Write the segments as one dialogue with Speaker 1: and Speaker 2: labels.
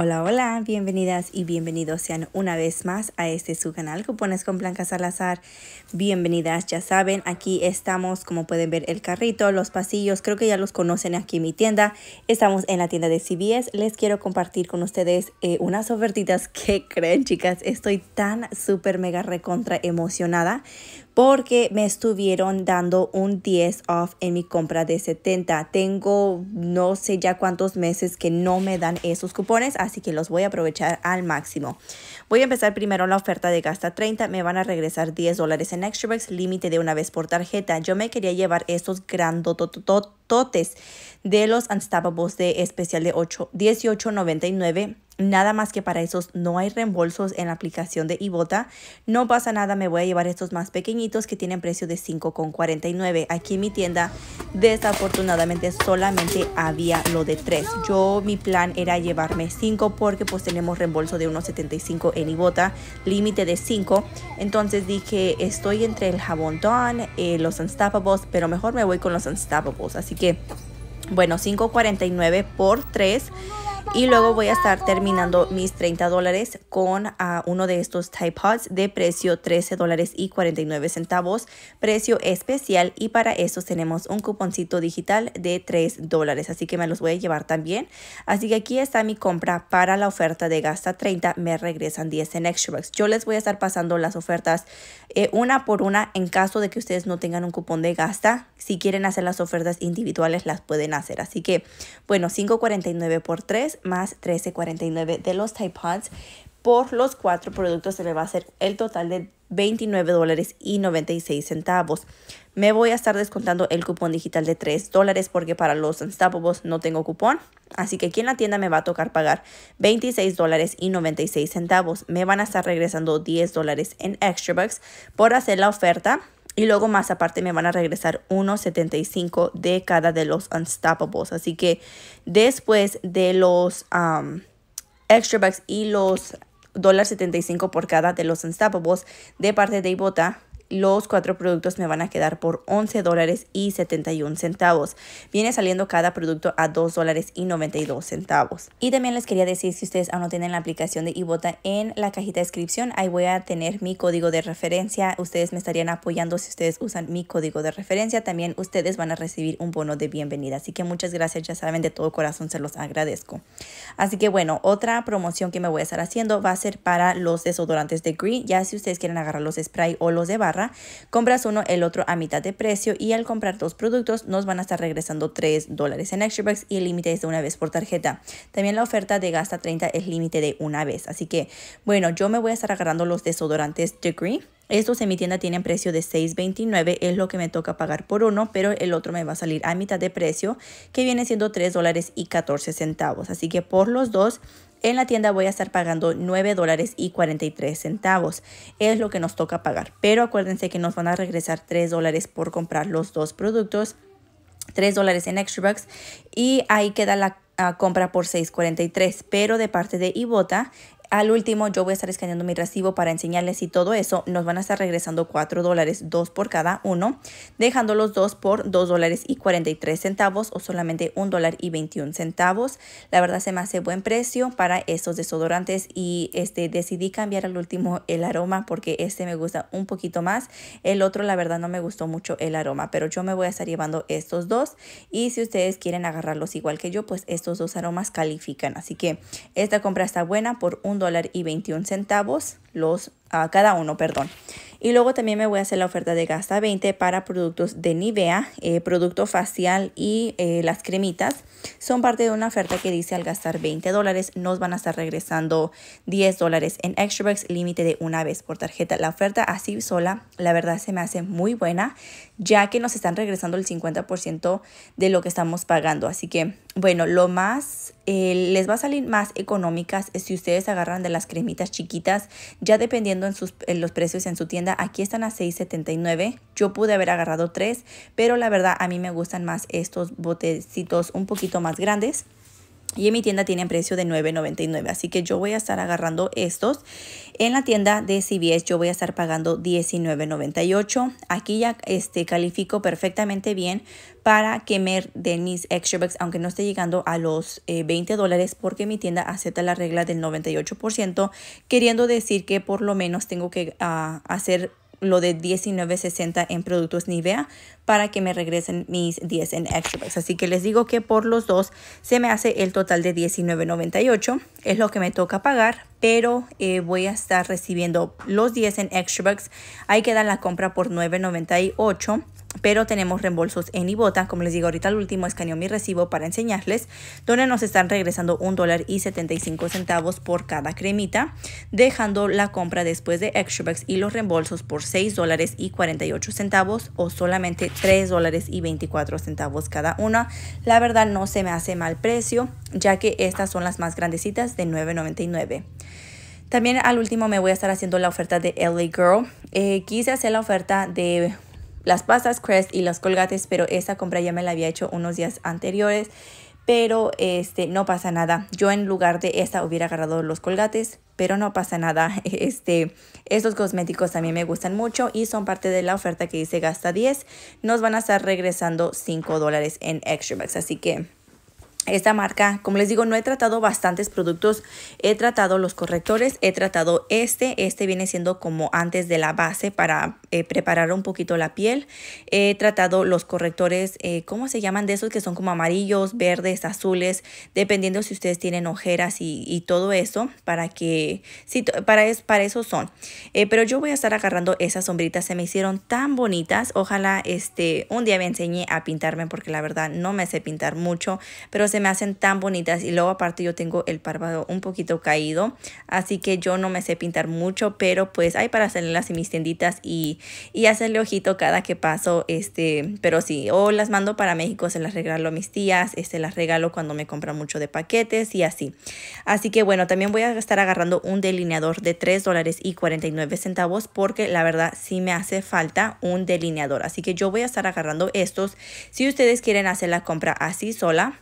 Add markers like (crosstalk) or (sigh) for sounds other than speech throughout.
Speaker 1: Hola, hola, bienvenidas y bienvenidos sean una vez más a este su canal Cupones con Blanca Salazar. Bienvenidas, ya saben, aquí estamos, como pueden ver, el carrito, los pasillos, creo que ya los conocen aquí en mi tienda. Estamos en la tienda de CBS. Les quiero compartir con ustedes eh, unas ofertitas que creen, chicas. Estoy tan súper mega recontra emocionada porque me estuvieron dando un 10 off en mi compra de 70. Tengo no sé ya cuántos meses que no me dan esos cupones, así que los voy a aprovechar al máximo. Voy a empezar primero la oferta de gasta 30, me van a regresar 10 dólares en extra límite de una vez por tarjeta. Yo me quería llevar estos grandotototes de los Unstoppables de especial de 8, 18.99. Nada más que para esos no hay reembolsos en la aplicación de Ibota. No pasa nada, me voy a llevar estos más pequeñitos que tienen precio de 5,49. Aquí en mi tienda desafortunadamente solamente había lo de 3. Yo mi plan era llevarme 5 porque pues tenemos reembolso de 1,75 en Ibota, límite de 5. Entonces dije, estoy entre el jabón Dawn, eh, los Unstoppables, pero mejor me voy con los Unstoppables. Así que bueno, 5.49 por 3 y luego voy a estar terminando mis 30 dólares con ah, uno de estos type Pods de precio 13 dólares y 49 centavos, precio especial. Y para eso tenemos un cuponcito digital de 3 dólares, así que me los voy a llevar también. Así que aquí está mi compra para la oferta de gasta 30, me regresan 10 en Bucks. Yo les voy a estar pasando las ofertas eh, una por una en caso de que ustedes no tengan un cupón de gasta. Si quieren hacer las ofertas individuales, las pueden hacer. Así que, bueno, 5.49 por 3 más 13.49 de los Tide por los cuatro productos se me va a hacer el total de $29.96 dólares y centavos. Me voy a estar descontando el cupón digital de 3 dólares porque para los Unstoppables no tengo cupón. Así que aquí en la tienda me va a tocar pagar $26.96 dólares y centavos. Me van a estar regresando 10 dólares en extra bucks por hacer la oferta y luego más aparte me van a regresar 1.75 de cada de los Unstoppables. Así que después de los um, Extra Bucks y los 1.75 por cada de los Unstoppables de parte de Ibota, los cuatro productos me van a quedar por 11 dólares y 71 centavos. Viene saliendo cada producto a 2 dólares y 92 centavos. Y también les quería decir si ustedes aún no tienen la aplicación de Ibota en la cajita de descripción, ahí voy a tener mi código de referencia. Ustedes me estarían apoyando si ustedes usan mi código de referencia. También ustedes van a recibir un bono de bienvenida. Así que muchas gracias, ya saben, de todo corazón se los agradezco. Así que bueno, otra promoción que me voy a estar haciendo va a ser para los desodorantes de Green. Ya si ustedes quieren agarrar los spray o los de barra, compras uno, el otro a mitad de precio y al comprar dos productos nos van a estar regresando 3 dólares en Extra Bucks y el límite es de una vez por tarjeta. También la oferta de gasta 30 es límite de una vez. Así que, bueno, yo me voy a estar agarrando los desodorantes Degree. Estos en mi tienda tienen precio de $6.29, es lo que me toca pagar por uno, pero el otro me va a salir a mitad de precio, que viene siendo $3.14. y centavos. Así que por los dos en la tienda voy a estar pagando $9.43, dólares Es lo que nos toca pagar. Pero acuérdense que nos van a regresar 3 dólares por comprar los dos productos. 3 dólares en extra bucks. Y ahí queda la ah, compra por 6.43. Pero de parte de Ibota, al último, yo voy a estar escaneando mi recibo para enseñarles y todo eso. Nos van a estar regresando 4 dólares, dos por cada uno, dejando los dos por 2 dólares y 43 centavos o solamente 1 dólar y 21 centavos. La verdad se me hace buen precio para estos desodorantes y este decidí cambiar al último el aroma porque este me gusta un poquito más. El otro la verdad no me gustó mucho el aroma, pero yo me voy a estar llevando estos dos y si ustedes quieren agarrarlos igual que yo, pues estos dos aromas califican. Así que esta compra está buena por un dólar y 21 centavos los a cada uno, perdón. Y luego también me voy a hacer la oferta de Gasta 20 para productos de Nivea, eh, producto facial y eh, las cremitas. Son parte de una oferta que dice al gastar 20 dólares nos van a estar regresando 10 dólares en bucks límite de una vez por tarjeta. La oferta así sola, la verdad se me hace muy buena, ya que nos están regresando el 50% de lo que estamos pagando. Así que, bueno, lo más eh, les va a salir más económicas si ustedes agarran de las cremitas chiquitas, ya dependiendo en, sus, los precios en su tienda, aquí están a $6.79. Yo pude haber agarrado tres, pero la verdad a mí me gustan más estos botecitos un poquito más grandes. Y en mi tienda tienen precio de $9.99. Así que yo voy a estar agarrando estos. En la tienda de CVS yo voy a estar pagando $19.98. Aquí ya este, califico perfectamente bien para que me mis extra bucks, aunque no esté llegando a los 20 eh, dólares, porque mi tienda acepta la regla del 98%, queriendo decir que por lo menos tengo que ah, hacer lo de 19.60 en productos Nivea para que me regresen mis 10 en Extra Así que les digo que por los dos se me hace el total de 19.98. Es lo que me toca pagar pero eh, voy a estar recibiendo los 10 en Extra Bucks. Ahí queda la compra por $9.98, pero tenemos reembolsos en Ibota. Como les digo, ahorita el último escaneo mi recibo para enseñarles, donde nos están regresando $1.75 dólar por cada cremita, dejando la compra después de Extra Bucks y los reembolsos por $6.48. dólares o solamente $3.24 dólares cada una. La verdad no se me hace mal precio, ya que estas son las más grandecitas de $9.99. También al último me voy a estar haciendo la oferta de LA Girl. Eh, quise hacer la oferta de las pastas Crest y los colgates, pero esa compra ya me la había hecho unos días anteriores. Pero este, no pasa nada. Yo en lugar de esta hubiera agarrado los colgates, pero no pasa nada. (laughs) Este, estos cosméticos también me gustan mucho y son parte de la oferta que dice gasta 10. Nos van a estar regresando 5 dólares en extra bucks. Así que esta marca, como les digo, no he tratado bastantes productos. He tratado los correctores, he tratado este. Este viene siendo como antes de la base para eh, preparar un poquito la piel. He tratado los correctores, eh, ¿cómo se llaman? De esos que son como amarillos, verdes, azules, dependiendo si ustedes tienen ojeras y, todo eso, para que, sí, para, es, para eso son. Eh, pero yo voy a estar agarrando esas sombritas, se me hicieron tan bonitas. Ojalá este, un día me enseñe a pintarme, porque la verdad no me sé pintar mucho, pero se me hacen tan bonitas y luego aparte yo tengo el párpado un poquito caído, así que yo no me sé pintar mucho, pero pues hay para hacerlas en mis tienditas y, hacerle ojito cada que paso, este, pero sí, o las mando para México, se las regalo a mis tías, se este, las regalo cuando me compran mucho de paquetes y así. Así que bueno, también voy a estar agarrando un delineador de 3 dólares y 49 centavos porque la verdad sí me hace falta un delineador, así que yo voy a estar agarrando estos. Si ustedes quieren hacer la compra así sola,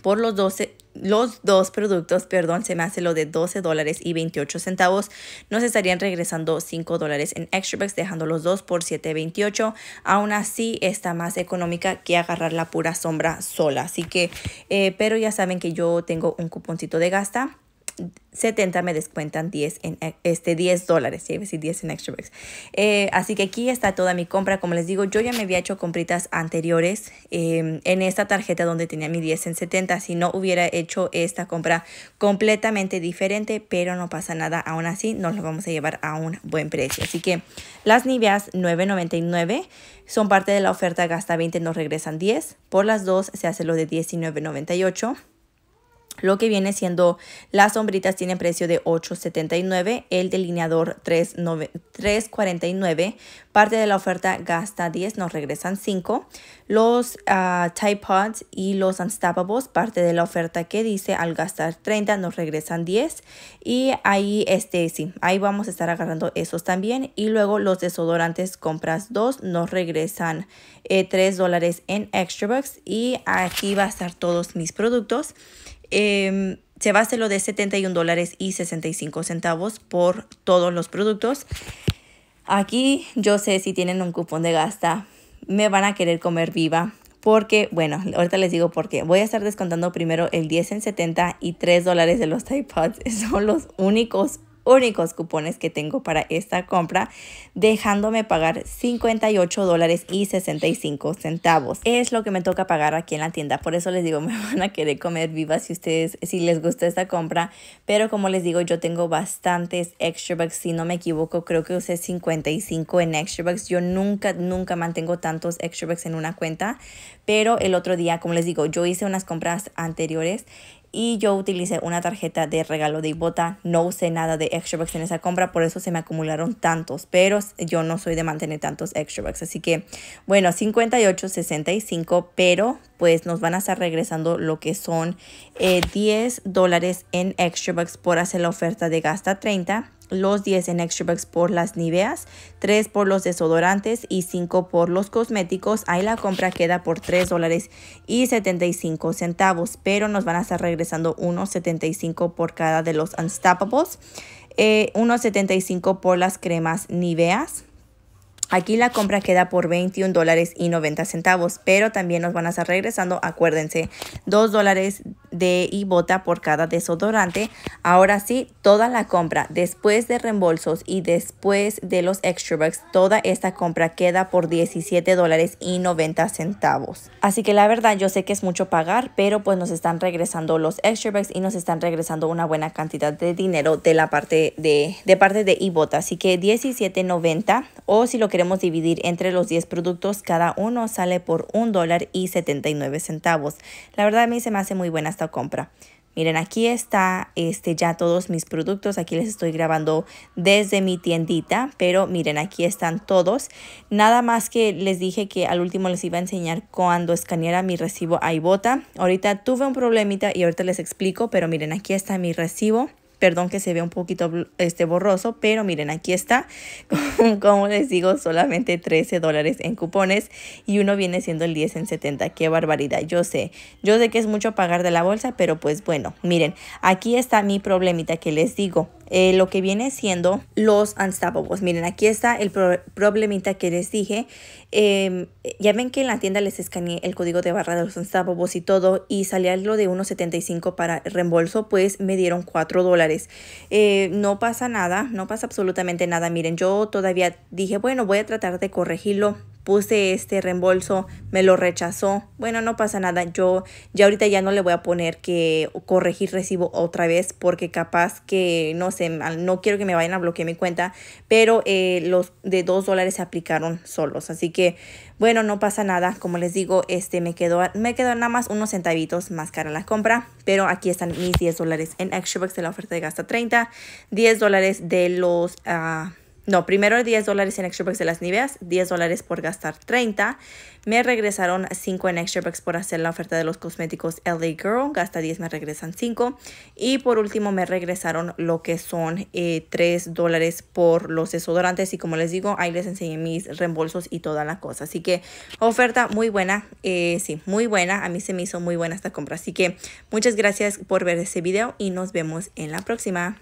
Speaker 1: por los 12 los dos productos, perdón, se me hace lo de 12 dólares y 28 centavos. Nos estarían regresando 5 dólares en bucks dejando los dos por 7.28. Aún así está más económica que agarrar la pura sombra sola. Así que, eh, pero ya saben que yo tengo un cuponcito de gasta 70 me descuentan 10 en este 10 dólares, ¿sí? 10 en extra bucks. Eh, así que aquí está toda mi compra. Como les digo, yo ya me había hecho compritas anteriores em, en esta tarjeta donde tenía mi 10 en 70. Si no hubiera hecho esta compra completamente diferente, pero no pasa nada. Aún así, nos lo vamos a llevar a un buen precio. Así que las Niveas 9.99 son parte de la oferta gasta 20, nos regresan 10. Por las dos se hace lo de 19.98 lo que viene siendo las sombritas tienen precio de 8.79, el delineador 3.49, parte de la oferta gasta 10, nos regresan 5, los uh, Tide Pods y los Unstoppables, parte de la oferta que dice al gastar 30 nos regresan 10 y ahí este sí, ahí vamos a estar agarrando esos también y luego los desodorantes compras 2 nos regresan 3 eh, dólares en extra bucks y aquí va a estar todos mis productos Em, se va a lo de 71 dólares y 65 centavos por todos los productos. Aquí yo sé si tienen un cupón de gasta, me van a querer comer viva. Porque, bueno, ahorita les digo por qué. Voy a estar descontando primero el 10 en 70 y 3 dólares de los Pods. (laughs) Son los únicos únicos cupones que tengo para esta compra, dejándome pagar 58 dólares y 65 centavos. Es lo que me toca pagar aquí en la tienda, por eso les digo, (laughs) me van a querer comer viva si ustedes, si les gusta esta compra, pero como les digo, yo tengo bastantes extra bucks, si no me equivoco, creo que usé 55 en extra bucks, yo nunca, nunca mantengo tantos extra bucks en una cuenta, pero el otro día, como les digo, yo hice unas compras anteriores y yo utilicé una tarjeta de regalo de Ibota. No usé nada de extra bucks en esa compra, por eso se me acumularon tantos, pero yo no soy de mantener tantos extra bucks Así que, bueno, 58.65, pero pues nos van a estar regresando lo que son 10 eh, dólares en extra bucks por hacer la oferta de gasta 30 los 10 en extra bucks por las Niveas, 3 por los desodorantes y 5 por los cosméticos. Ahí la compra queda por 3.75. dólares y 75 centavos, pero nos van a estar regresando 1.75 por cada de los Unstoppables, eh, 1.75 por las cremas Niveas. Aquí la compra queda por 21 dólares y 90 centavos, pero también nos van a estar regresando, acuérdense, 2 dólares de Ibota por cada desodorante. Ahora sí, toda la compra después de reembolsos y después de los extra bucks, toda esta compra queda por 17 dólares y 90 centavos. Así que la verdad yo sé que es mucho pagar, pero pues nos están regresando los extra bucks y nos están regresando una buena cantidad de dinero de la parte de, de parte de Ibota. Así que 17.90 o si lo queremos dividir entre los 10 productos, cada uno sale por $1.79 dólar y 79 centavos. La verdad a mí se me hace muy buena esta compra. Miren, aquí está este, ya todos mis productos. Aquí les estoy grabando desde mi tiendita, pero miren, aquí están todos. Nada más que les dije que al último les iba a enseñar cuando escaneara mi recibo iBota. Ahorita tuve un problemita y ahorita les explico, pero miren, aquí está mi recibo. Perdón que se vea un poquito este borroso, pero miren, aquí está. (laughs) Como les digo, solamente 13 dólares en cupones y uno viene siendo el 10 en 70. Qué barbaridad, yo sé. Yo sé que es mucho pagar de la bolsa, pero pues bueno, miren, aquí está mi problemita que les digo. Eh, lo que viene siendo los Unstoppables. Miren, aquí está el problemita que les dije. Em, ya ven que en la tienda les escaneé el código de barra de los Unstoppables y todo y salía lo de 1.75 para reembolso, pues me dieron 4 dólares. Eh, no pasa nada, no pasa absolutamente nada. Miren, yo todavía dije, bueno, voy a tratar de corregirlo puse este reembolso, me lo rechazó. Bueno, no pasa nada, yo ya ahorita ya no le voy a poner que corregir recibo otra vez porque capaz que, no sé, no quiero que me vayan a bloquear mi cuenta, pero eh, los de 2 dólares se aplicaron solos. Así que, bueno, no pasa nada. Como les digo, este me quedó, me quedó nada más unos centavitos más cara la compra, pero aquí están mis 10 dólares en XBox de la oferta de gasta 30, 10 dólares de los... Ah, no, primero 10 dólares en extra bucks de las Niveas, 10 dólares por gastar 30. Me regresaron 5 en extra bucks por hacer la oferta de los cosméticos LA Girl, gasta 10, me regresan 5. Y por último me regresaron lo que son 3 eh, dólares por los desodorantes y como les digo, ahí les enseñé mis reembolsos y toda la cosa. Así que oferta muy buena, eh, sí, muy buena. A mí se me hizo muy buena esta compra. Así que muchas gracias por ver este video y nos vemos en la próxima.